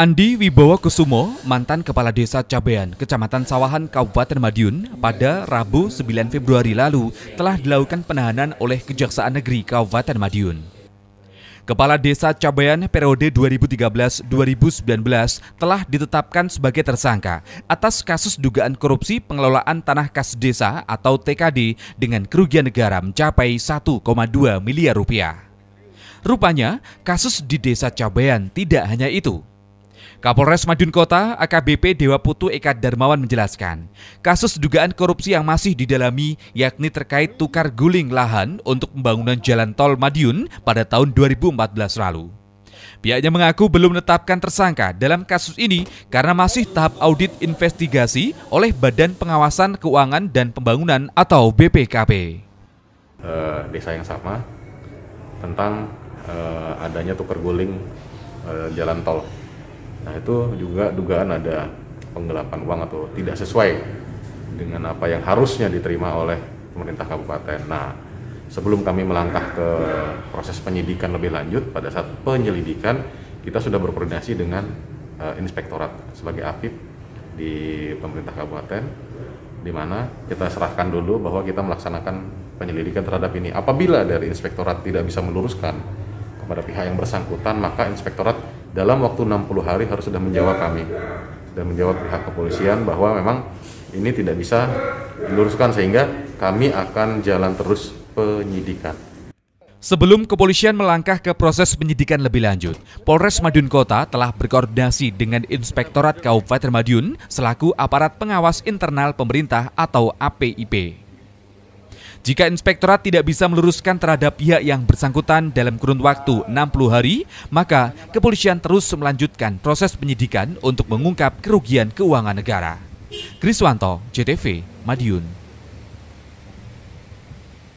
Andi Wibowo Kusumo, mantan Kepala Desa Cabean, Kecamatan Sawahan, Kabupaten Madiun, pada Rabu 9 Februari lalu telah dilakukan penahanan oleh Kejaksaan Negeri Kabupaten Madiun. Kepala Desa Cabean periode 2013-2019 telah ditetapkan sebagai tersangka atas kasus dugaan korupsi pengelolaan tanah kas desa atau TKD dengan kerugian negara mencapai 1,2 miliar rupiah. Rupanya, kasus di Desa Cabean tidak hanya itu. Kapolres Madiun Kota AKBP Dewa Putu Eka Darmawan menjelaskan, kasus dugaan korupsi yang masih didalami yakni terkait tukar guling lahan untuk pembangunan jalan tol Madiun pada tahun 2014 lalu. Pihaknya mengaku belum menetapkan tersangka dalam kasus ini karena masih tahap audit investigasi oleh Badan Pengawasan Keuangan dan Pembangunan atau BPKP. Uh, eh, desa yang sama tentang uh, adanya tukar guling uh, jalan tol Nah itu juga dugaan ada penggelapan uang atau tidak sesuai dengan apa yang harusnya diterima oleh pemerintah kabupaten. Nah sebelum kami melangkah ke proses penyidikan lebih lanjut pada saat penyelidikan kita sudah berkoordinasi dengan uh, inspektorat sebagai afib di pemerintah kabupaten di mana kita serahkan dulu bahwa kita melaksanakan penyelidikan terhadap ini. Apabila dari inspektorat tidak bisa meluruskan kepada pihak yang bersangkutan maka inspektorat dalam waktu 60 hari harus sudah menjawab kami dan menjawab pihak kepolisian bahwa memang ini tidak bisa diluruskan sehingga kami akan jalan terus penyidikan. Sebelum kepolisian melangkah ke proses penyidikan lebih lanjut, Polres Madiun Kota telah berkoordinasi dengan Inspektorat Kabupaten Madiun selaku aparat pengawas internal pemerintah atau APIP. Jika inspektorat tidak bisa meluruskan terhadap pihak yang bersangkutan dalam kurun waktu 60 hari, maka kepolisian terus melanjutkan proses penyidikan untuk mengungkap kerugian keuangan negara. Kriswanto, JTV, Madiun.